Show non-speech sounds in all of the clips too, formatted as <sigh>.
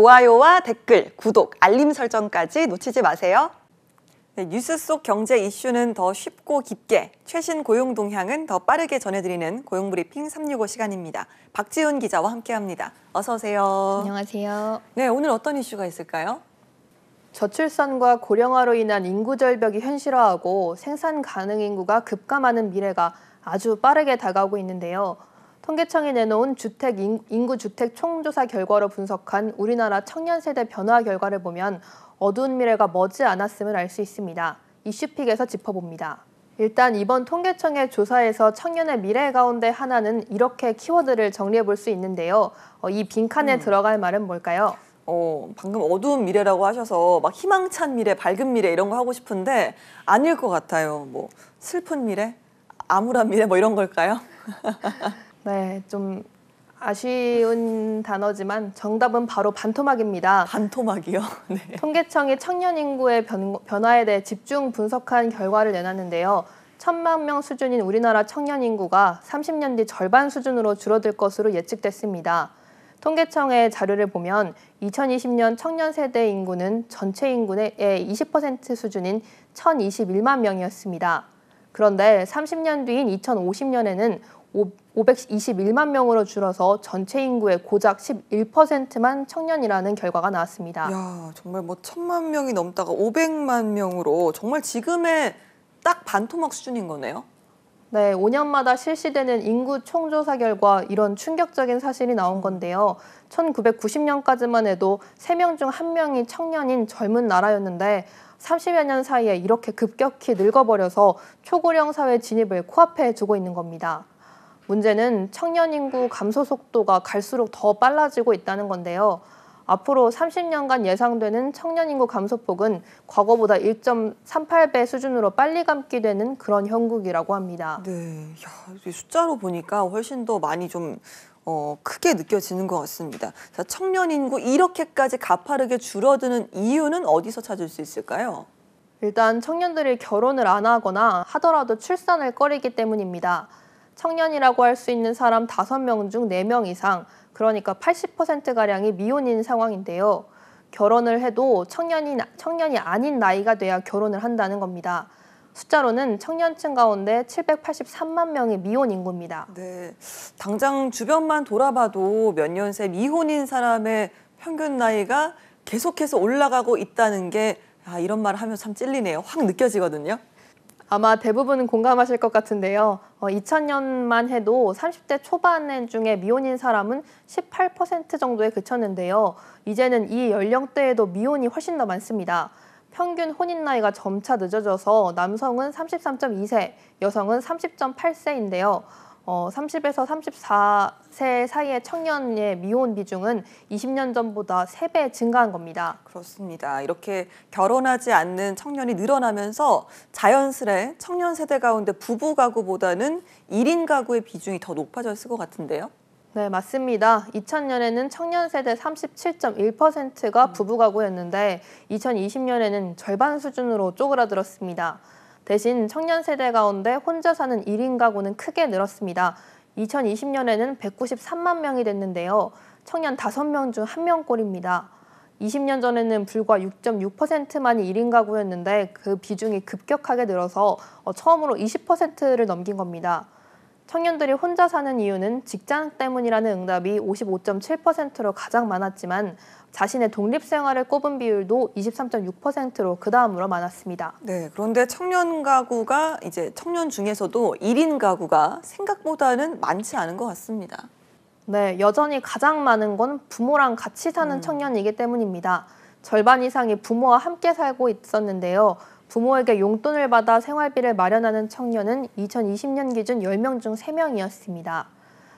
좋아요와 댓글, 구독, 알림 설정까지 놓치지 마세요. 네, 뉴스 속 경제 이슈는 더 쉽고 깊게, 최신 고용 동향은 더 빠르게 전해드리는 고용브리핑 365 시간입니다. 박지훈 기자와 함께합니다. 어서 오세요. 안녕하세요. 네, 오늘 어떤 이슈가 있을까요? 저출산과 고령화로 인한 인구 절벽이 현실화하고 생산 가능 인구가 급감하는 미래가 아주 빠르게 다가오고 있는데요. 통계청이 내놓은 주택 인구 주택 총조사 결과로 분석한 우리나라 청년 세대 변화 결과를 보면 어두운 미래가 머지 않았음을 알 수 있습니다. 이슈픽에서 짚어봅니다. 일단 이번 통계청의 조사에서 청년의 미래 가운데 하나는 이렇게 키워드를 정리해 볼 수 있는데요. 어, 이 빈칸에 음. 들어갈 말은 뭘까요? 어, 방금 어두운 미래라고 하셔서 막 희망찬 미래, 밝은 미래 이런 거 하고 싶은데 아닐 것 같아요. 뭐 슬픈 미래, 암울한 미래 뭐 이런 걸까요? <laughs> 네, 좀 아쉬운 단어지만 정답은 바로 반토막입니다. 반토막이요? <laughs> 네. 통계청이 청년 인구의 변, 변화에 대해 집중 분석한 결과를 내놨는데요. 천만 명 수준인 우리나라 청년 인구가 30년 뒤 절반 수준으로 줄어들 것으로 예측됐습니다. 통계청의 자료를 보면 2020년 청년 세대 인구는 전체 인구의 20% 수준인 1,021만 명이었습니다. 그런데 30년 뒤인 2050년에는 521만 명으로 줄어서 전체 인구의 고작 11%만 청년이라는 결과가 나왔습니다. 야, 정말 뭐 천만 명이 넘다가 500만 명으로 정말 지금의 딱 반토막 수준인 거네요. 네, 5년마다 실시되는 인구 총조사 결과 이런 충격적인 사실이 나온 건데요. 1990년까지만 해도 3명 중 1명이 청년인 젊은 나라였는데 30여 년 사이에 이렇게 급격히 늙어버려서 초고령 사회 진입을 코앞에 두고 있는 겁니다. 문제는 청년 인구 감소 속도가 갈수록 더 빨라지고 있다는 건데요. 앞으로 30년간 예상되는 청년 인구 감소폭은 과거보다 1.38배 수준으로 빨리 감기되는 그런 형국이라고 합니다. 네, 야, 숫자로 보니까 훨씬 더 많이 좀 어, 크게 느껴지는 것 같습니다. 자, 청년 인구 이렇게까지 가파르게 줄어드는 이유는 어디서 찾을 수 있을까요? 일단 청년들이 결혼을 안 하거나 하더라도 출산을 꺼리기 때문입니다. 청년이라고 할 수 있는 사람 다섯 명 중 네명 네 이상, 그러니까 80%가량이 미혼인 상황인데요. 결혼을 해도 청년이, 청년이 아닌 나이가 돼야 결혼을 한다는 겁니다. 숫자로는 청년층 가운데 783만 명이 미혼 인구입니다. 네, 당장 주변만 돌아봐도 몇 년 새 미혼인 사람의 평균 나이가 계속해서 올라가고 있다는 게 아, 이런 말 하면 참 찔리네요. 확 느껴지거든요. 아마 대부분 공감하실 것 같은데요. 2000년만 어, 해도 30대 초반 중에 미혼인 사람은 18% 정도에 그쳤는데요. 이제는 이 연령대에도 미혼이 훨씬 더 많습니다. 평균 혼인 나이가 점차 늦어져서 남성은 33.2세, 여성은 30.8세인데요. 어, 30에서 34세 사이의 청년의 미혼 비중은 20년 전보다 3배 증가한 겁니다. 그렇습니다. 이렇게 결혼하지 않는 청년이 늘어나면서 자연스레 청년 세대 가운데 부부 가구보다는 1인 가구의 비중이 더 높아졌을 것 같은데요. 네, 맞습니다. 2000년에는 청년 세대 37.1%가 음. 부부 가구였는데 2020년에는 절반 수준으로 쪼그라들었습니다. 대신 청년 세대 가운데 혼자 사는 1인 가구는 크게 늘었습니다. 2020년에는 193만 명이 됐는데요. 청년 5명 중 1명꼴입니다. 20년 전에는 불과 6.6%만이 1인 가구였는데 그 비중이 급격하게 늘어서 어, 처음으로 20%를 넘긴 겁니다. 청년들이 혼자 사는 이유는 직장 때문이라는 응답이 55.7%로 가장 많았지만 자신의 독립 생활을 꼽은 비율도 23.6%로 그 다음으로 많았습니다. 네, 그런데 청년 가구가 이제 청년 중에서도 1인 가구가 생각보다는 많지 않은 것 같습니다. 네, 여전히 가장 많은 건 부모랑 같이 사는 음. 청년이기 때문입니다. 절반 이상이 부모와 함께 살고 있었는데요. 부모에게 용돈을 받아 생활비를 마련하는 청년은 2020년 기준 10명 중 3명이었습니다.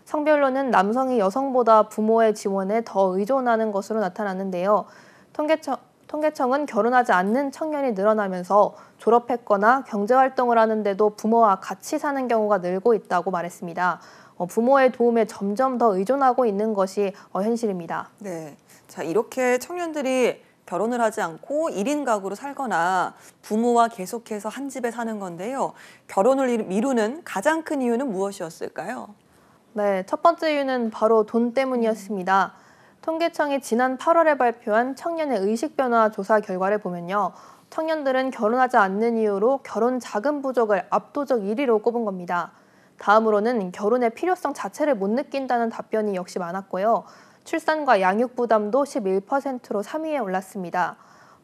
성별로는 남성이 여성보다 부모의 지원에 더 의존하는 것으로 나타났는데요. 통계청, 통계청은 결혼하지 않는 청년이 늘어나면서 졸업했거나 경제활동을 하는데도 부모와 같이 사는 경우가 늘고 있다고 말했습니다. 어, 부모의 도움에 점점 더 의존하고 있는 것이 현실입니다. 네. 자, 이렇게 청년들이 결혼을 하지 않고 1인 가구로 살거나 부모와 계속해서 한 집에 사는 건데요. 결혼을 미루는 가장 큰 이유는 무엇이었을까요? 네, 첫 번째 이유는 바로 돈 때문이었습니다. 통계청이 지난 8월에 발표한 청년의 의식 변화 조사 결과를 보면요. 청년들은 결혼하지 않는 이유로 결혼 자금 부족을 압도적 1위로 꼽은 겁니다. 다음으로는 결혼의 필요성 자체를 못 느낀다는 답변이 역시 많았고요. 출산과 양육 부담도 11%로 3위에 올랐습니다.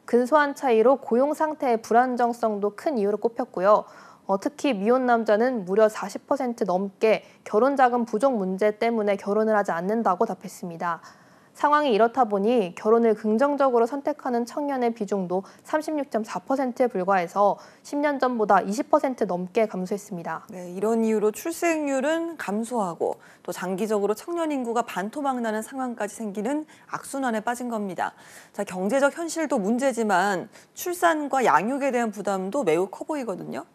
근소한 차이로 고용 상태의 불안정성도 큰 이유로 꼽혔고요. 어, 특히 미혼 남자는 무려 40% 넘게 결혼 자금 부족 문제 때문에 결혼을 하지 않는다고 답했습니다. 상황이 이렇다 보니 결혼을 긍정적으로 선택하는 청년의 비중도 36.4%에 불과해서 10년 전보다 20% 넘게 감소했습니다. 네, 이런 이유로 출생률은 감소하고 또 장기적으로 청년 인구가 반토막 나는 상황까지 생기는 악순환에 빠진 겁니다. 자, 경제적 현실도 문제지만 출산과 양육에 대한 부담도 매우 커 보이거든요.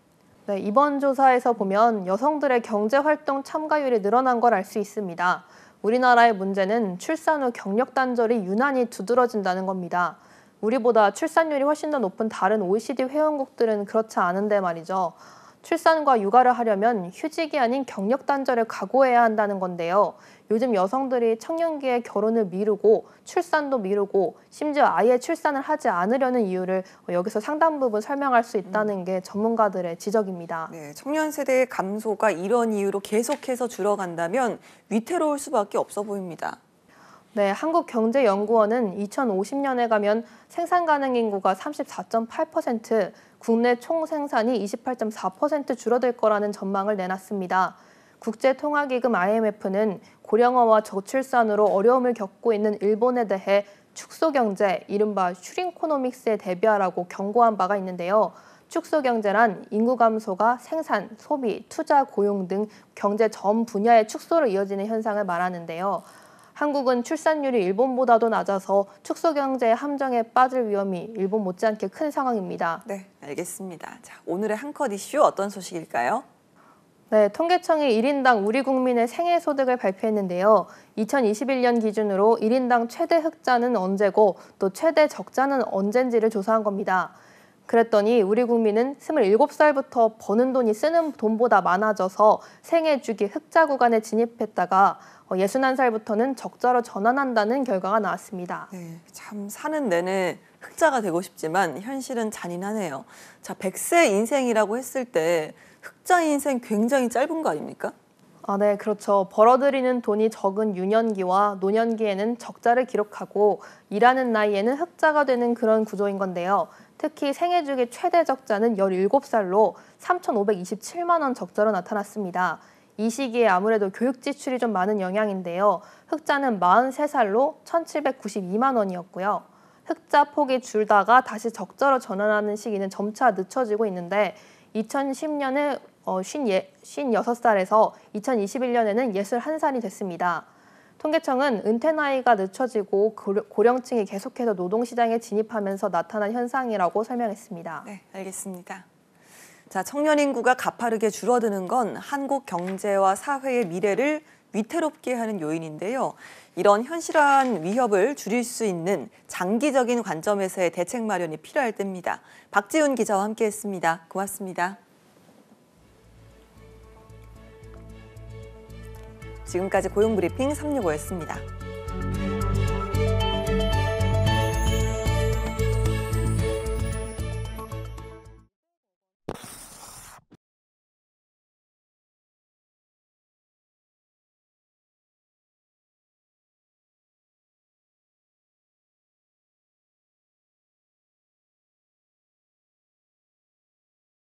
네, 이번 조사에서 보면 여성들의 경제 활동 참가율이 늘어난 걸 알 수 있습니다. 우리나라의 문제는 출산 후 경력 단절이 유난히 두드러진다는 겁니다. 우리보다 출산율이 훨씬 더 높은 다른 OECD 회원국들은 그렇지 않은데 말이죠. 출산과 육아를 하려면 휴직이 아닌 경력 단절을 각오해야 한다는 건데요. 요즘 여성들이 청년기에 결혼을 미루고 출산도 미루고 심지어 아예 출산을 하지 않으려는 이유를 여기서 상당 부분 설명할 수 있다는 게 전문가들의 지적입니다. 네, 청년 세대의 감소가 이런 이유로 계속해서 줄어간다면 위태로울 수밖에 없어 보입니다. 네, 한국경제연구원은 2050년에 가면 생산 가능 인구가 34.8%, 국내 총 생산이 28.4% 줄어들 거라는 전망을 내놨습니다. 국제통화기금 IMF는 고령화와 저출산으로 어려움을 겪고 있는 일본에 대해 축소경제, 이른바 슈링코노믹스에 대비하라고 경고한 바가 있는데요. 축소경제란 인구 감소가 생산, 소비, 투자, 고용 등 경제 전 분야의 축소로 이어지는 현상을 말하는데요. 한국은 출산율이 일본보다도 낮아서 축소 경제 함정에 빠질 위험이 일본 못지않게 큰 상황입니다. 네, 알겠습니다. 자, 오늘의 한컷 이슈 어떤 소식일까요? 네, 통계청이 1인당 우리 국민의 생애 소득을 발표했는데요. 2021년 기준으로 1인당 최대 흑자는 언제고 또 최대 적자는 언젠지를 조사한 겁니다. 그랬더니 우리 국민은 27살부터 버는 돈이 쓰는 돈보다 많아져서 생애 주기 흑자 구간에 진입했다가 61살부터는 어, 적자로 전환한다는 결과가 나왔습니다. 네, 참 사는 내내 흑자가 되고 싶지만 현실은 잔인하네요. 자, 100세 인생이라고 했을 때 흑자 인생 굉장히 짧은 거 아닙니까? 아, 네, 그렇죠. 벌어들이는 돈이 적은 유년기와 노년기에는 적자를 기록하고 일하는 나이에는 흑자가 되는 그런 구조인 건데요. 특히 생애 중에 최대 적자는 17살로 3,527만 원 적자로 나타났습니다. 이 시기에 아무래도 교육 지출이 좀 많은 영향인데요. 흑자는 43살로 1,792만 원이었고요. 흑자 폭이 줄다가 다시 적자로 전환하는 시기는 점차 늦춰지고 있는데 2010년에 56살에서 2021년에는 61살이 됐습니다. 통계청은 은퇴 나이가 늦춰지고 고령층이 계속해서 노동시장에 진입하면서 나타난 현상이라고 설명했습니다. 네, 알겠습니다. 자, 청년 인구가 가파르게 줄어드는 건 한국 경제와 사회의 미래를 위태롭게 하는 요인인데요. 이런 현실한 위협을 줄일 수 있는 장기적인 관점에서의 대책 마련이 필요할 때입니다. 박지훈 기자와 함께했습니다. 고맙습니다. 지금까지 고용브리핑 365였습니다.